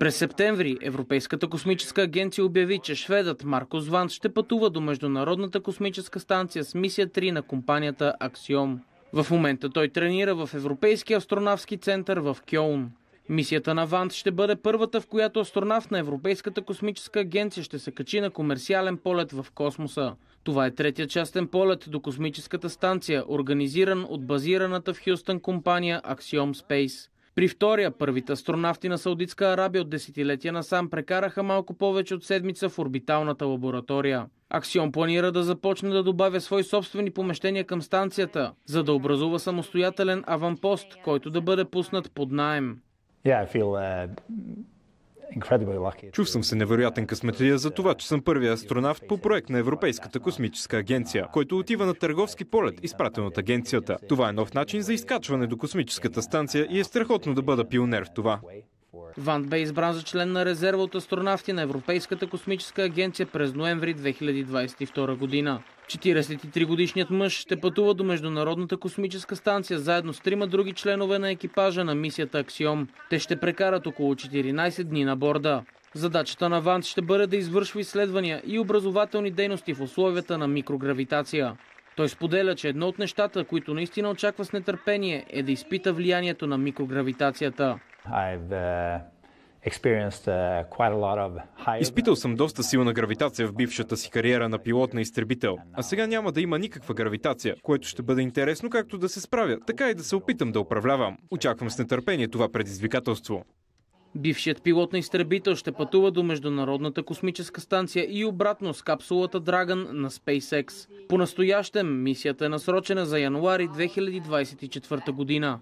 През септември Европейската космическа агенция обяви, че шведът Маркос Зван ще пътува до Международната космическа станция с мисия 3 на компанията Аксиом. В момента той тренира в Европейския астронавски център в Кьолн. Мисията на Вант ще бъде първата, в която астронавт на Европейската космическа агенция ще се качи на комерциален полет в космоса. Това е третия частен полет до космическата станция, организиран от базираната в Хюстън компания Axiom Space. При втория първите астронавти на Саудитска Арабия от десетилетия насам прекараха малко повече от седмица в орбиталната лаборатория. Аксион планира да започне да добавя свои собствени помещения към станцията, за да образува самостоятелен аванпост, който да бъде пуснат под найем. Yeah, I feel, uh... Чув съм се невероятен късметлия е за това, че съм първият астронавт по проект на Европейската космическа агенция, който отива на търговски полет, изпратен от агенцията. Това е нов начин за изкачване до космическата станция и е страхотно да бъда пионер в това. Ван бе избран за член на резерва от астронавти на Европейската космическа агенция през ноември 2022 година. 43-годишният мъж ще пътува до Международната космическа станция заедно с трима други членове на екипажа на мисията Аксиом. Те ще прекарат около 14 дни на борда. Задачата на Вант ще бъде да извършва изследвания и образователни дейности в условията на микрогравитация. Той споделя, че едно от нещата, които наистина очаква с нетърпение, е да изпита влиянието на микрогравитацията. Uh, uh, Изпитал съм доста силна гравитация в бившата си кариера на пилот на изтребител, а сега няма да има никаква гравитация, което ще бъде интересно както да се справя, така и да се опитам да управлявам. Очаквам с нетърпение това предизвикателство. Бившият пилот на изтребител ще пътува до Международната космическа станция и обратно с капсулата Dragon на SpaceX. По-настоящем мисията е насрочена за януари 2024 година.